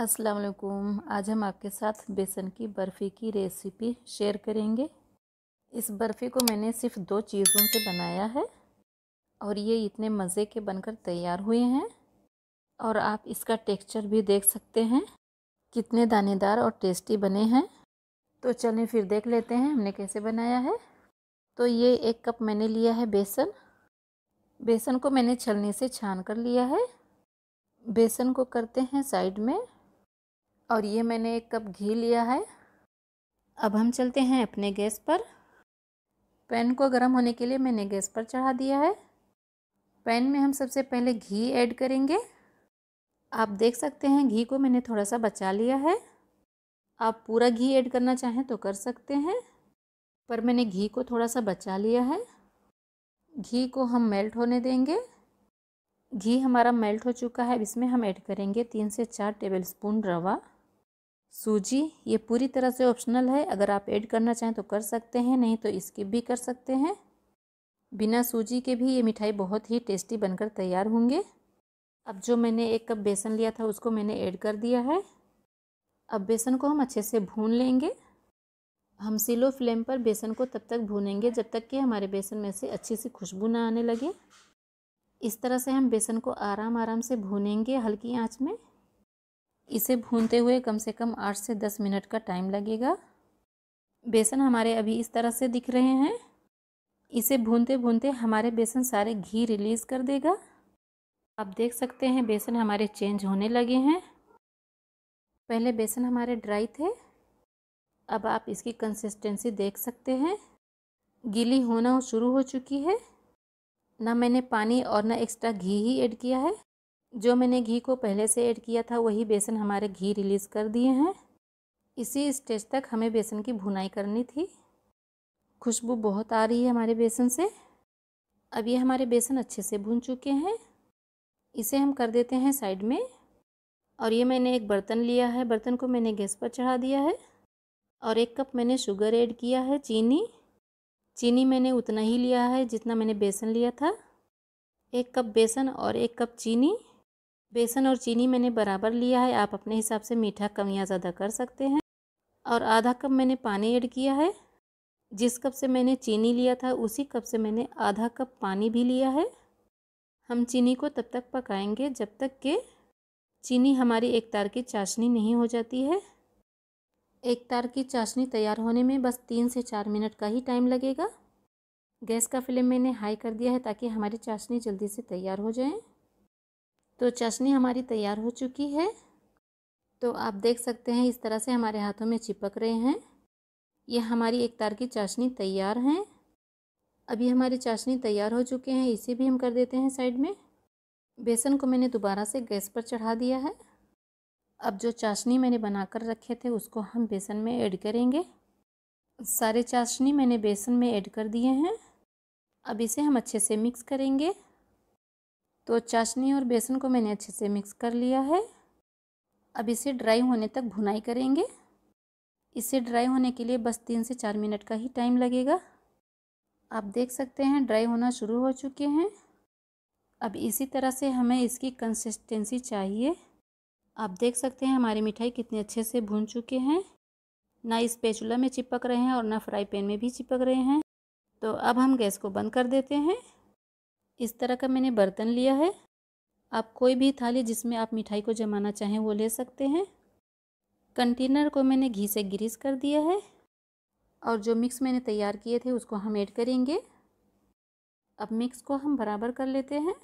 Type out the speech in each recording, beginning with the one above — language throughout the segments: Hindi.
अस्सलाम वालेकुम आज हम आपके साथ बेसन की बर्फ़ी की रेसिपी शेयर करेंगे इस बर्फ़ी को मैंने सिर्फ दो चीज़ों से बनाया है और ये इतने मज़े के बनकर तैयार हुए हैं और आप इसका टेक्सचर भी देख सकते हैं कितने दानेदार और टेस्टी बने हैं तो चलें फिर देख लेते हैं हमने कैसे बनाया है तो ये एक कप मैंने लिया है बेसन बेसन को मैंने छलनी से छान कर लिया है बेसन को करते हैं साइड में और ये मैंने एक कप घी लिया है अब हम चलते हैं अपने गैस पर पैन को गर्म होने के लिए मैंने गैस पर चढ़ा दिया है पैन में हम सबसे पहले घी ऐड करेंगे आप देख सकते हैं घी को मैंने थोड़ा सा बचा लिया है आप पूरा घी ऐड करना चाहें तो कर सकते हैं पर मैंने घी को थोड़ा सा बचा लिया है घी को हम मेल्ट होने देंगे घी हमारा मेल्ट हो चुका है इसमें हम ऐड करेंगे तीन से चार टेबलस्पून रवा सूजी ये पूरी तरह से ऑप्शनल है अगर आप ऐड करना चाहें तो कर सकते हैं नहीं तो स्किप भी कर सकते हैं बिना सूजी के भी ये मिठाई बहुत ही टेस्टी बनकर तैयार होंगे अब जो मैंने एक कप बेसन लिया था उसको मैंने ऐड कर दिया है अब बेसन को हम अच्छे से भून लेंगे हम सिलो फ्लेम पर बेसन को तब तक भूनेंगे जब तक कि हमारे बेसन में से अच्छी सी खुशबू ना आने लगे इस तरह से हम बेसन को आराम आराम से भूनेंगे हल्की आँच में इसे भूनते हुए कम से कम आठ से दस मिनट का टाइम लगेगा बेसन हमारे अभी इस तरह से दिख रहे हैं इसे भूनते भूनते हमारे बेसन सारे घी रिलीज़ कर देगा आप देख सकते हैं बेसन हमारे चेंज होने लगे हैं पहले बेसन हमारे ड्राई थे अब आप इसकी कंसिस्टेंसी देख सकते हैं गीली होना शुरू हो चुकी है ना मैंने पानी और ना एक्स्ट्रा घी ही ऐड किया है जो मैंने घी को पहले से ऐड किया था वही बेसन हमारे घी रिलीज़ कर दिए हैं इसी स्टेज तक हमें बेसन की भुनाई करनी थी खुशबू बहुत आ रही है हमारे बेसन से अब ये हमारे बेसन अच्छे से भून चुके हैं इसे हम कर देते हैं साइड में और ये मैंने एक बर्तन लिया है बर्तन को मैंने गैस पर चढ़ा दिया है और एक कप मैंने शुगर ऐड किया है चीनी चीनी मैंने उतना ही लिया है जितना मैंने बेसन लिया था एक कप बेसन और एक कप चीनी बेसन और चीनी मैंने बराबर लिया है आप अपने हिसाब से मीठा कम या ज़्यादा कर सकते हैं और आधा कप मैंने पानी ऐड किया है जिस कप से मैंने चीनी लिया था उसी कप से मैंने आधा कप पानी भी लिया है हम चीनी को तब तक पकाएंगे जब तक के चीनी हमारी एक तार की चाशनी नहीं हो जाती है एक तार की चाशनी तैयार होने में बस तीन से चार मिनट का ही टाइम लगेगा गैस का फ्लेम मैंने हाई कर दिया है ताकि हमारी चाशनी जल्दी से तैयार हो जाए तो चाशनी हमारी तैयार हो चुकी है तो आप देख सकते हैं इस तरह से हमारे हाथों में चिपक रहे हैं यह हमारी एक तार की चाशनी तैयार हैं अभी हमारी चाशनी तैयार हो चुके हैं इसे भी हम कर देते हैं साइड में बेसन को मैंने दोबारा से गैस पर चढ़ा दिया है अब जो चाशनी मैंने बनाकर रखे थे उसको हम बेसन में ऐड करेंगे सारे चाशनी मैंने बेसन में ऐड कर दिए हैं अब इसे हम अच्छे से मिक्स करेंगे तो चाशनी और बेसन को मैंने अच्छे से मिक्स कर लिया है अब इसे ड्राई होने तक भुनाई करेंगे इसे ड्राई होने के लिए बस तीन से चार मिनट का ही टाइम लगेगा आप देख सकते हैं ड्राई होना शुरू हो चुके हैं अब इसी तरह से हमें इसकी कंसिस्टेंसी चाहिए आप देख सकते हैं हमारी मिठाई कितने अच्छे से भून चुके हैं ना इस पेचुला में चिपक रहे हैं और ना फ्राई पैन में भी चिपक रहे हैं तो अब हम गैस को बंद कर देते हैं इस तरह का मैंने बर्तन लिया है आप कोई भी थाली जिसमें आप मिठाई को जमाना चाहें वो ले सकते हैं कंटेनर को मैंने घी से ग्रीस कर दिया है और जो मिक्स मैंने तैयार किए थे उसको हम ऐड करेंगे अब मिक्स को हम बराबर कर लेते हैं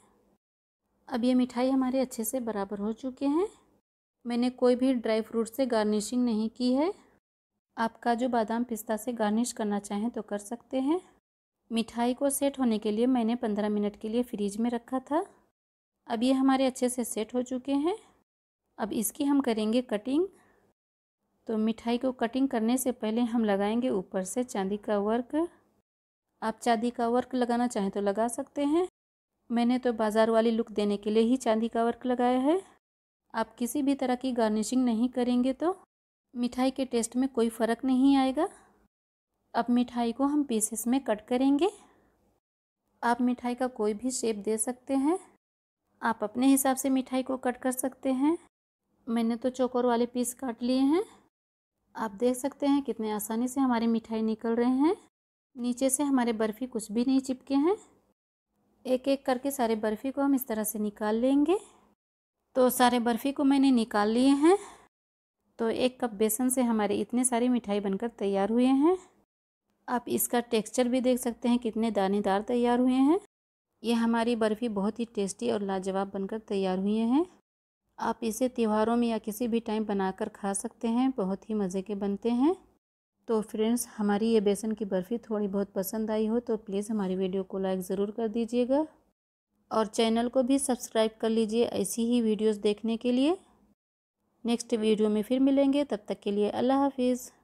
अब ये मिठाई हमारे अच्छे से बराबर हो चुके हैं मैंने कोई भी ड्राई फ्रूट से गार्निशिंग नहीं की है आप काजू बादाम पिस्ता से गार्निश करना चाहें तो कर सकते हैं मिठाई को सेट होने के लिए मैंने पंद्रह मिनट के लिए फ्रिज में रखा था अब ये हमारे अच्छे से सेट हो चुके हैं अब इसकी हम करेंगे कटिंग तो मिठाई को कटिंग करने से पहले हम लगाएंगे ऊपर से चांदी का वर्क आप चांदी का वर्क लगाना चाहें तो लगा सकते हैं मैंने तो बाज़ार वाली लुक देने के लिए ही चांदी का वर्क लगाया है आप किसी भी तरह की गार्निशिंग नहीं करेंगे तो मिठाई के टेस्ट में कोई फ़र्क नहीं आएगा अब मिठाई को हम पीसेस में कट करेंगे आप मिठाई का कोई भी शेप दे सकते हैं आप अपने हिसाब से मिठाई को कट कर सकते हैं मैंने तो चोकर वाले पीस काट लिए हैं आप देख सकते हैं कितने आसानी से हमारी मिठाई निकल रहे हैं नीचे से हमारे बर्फ़ी कुछ भी नहीं चिपके हैं एक एक करके सारे बर्फ़ी को हम इस तरह से निकाल लेंगे तो सारे बर्फ़ी को मैंने निकाल लिए हैं तो एक कप बेसन से हमारे इतने सारी मिठाई बनकर तैयार हुए हैं आप इसका टेक्सचर भी देख सकते हैं कितने दानेदार तैयार हुए हैं ये हमारी बर्फ़ी बहुत ही टेस्टी और लाजवाब बनकर तैयार हुए हैं आप इसे त्योहारों में या किसी भी टाइम बनाकर खा सकते हैं बहुत ही मज़े के बनते हैं तो फ्रेंड्स हमारी ये बेसन की बर्फ़ी थोड़ी बहुत पसंद आई हो तो प्लीज़ हमारी वीडियो को लाइक ज़रूर कर दीजिएगा और चैनल को भी सब्सक्राइब कर लीजिए ऐसी ही वीडियोस देखने के लिए नेक्स्ट वीडियो में फिर मिलेंगे तब तक के लिए अल्लाह हाफिज़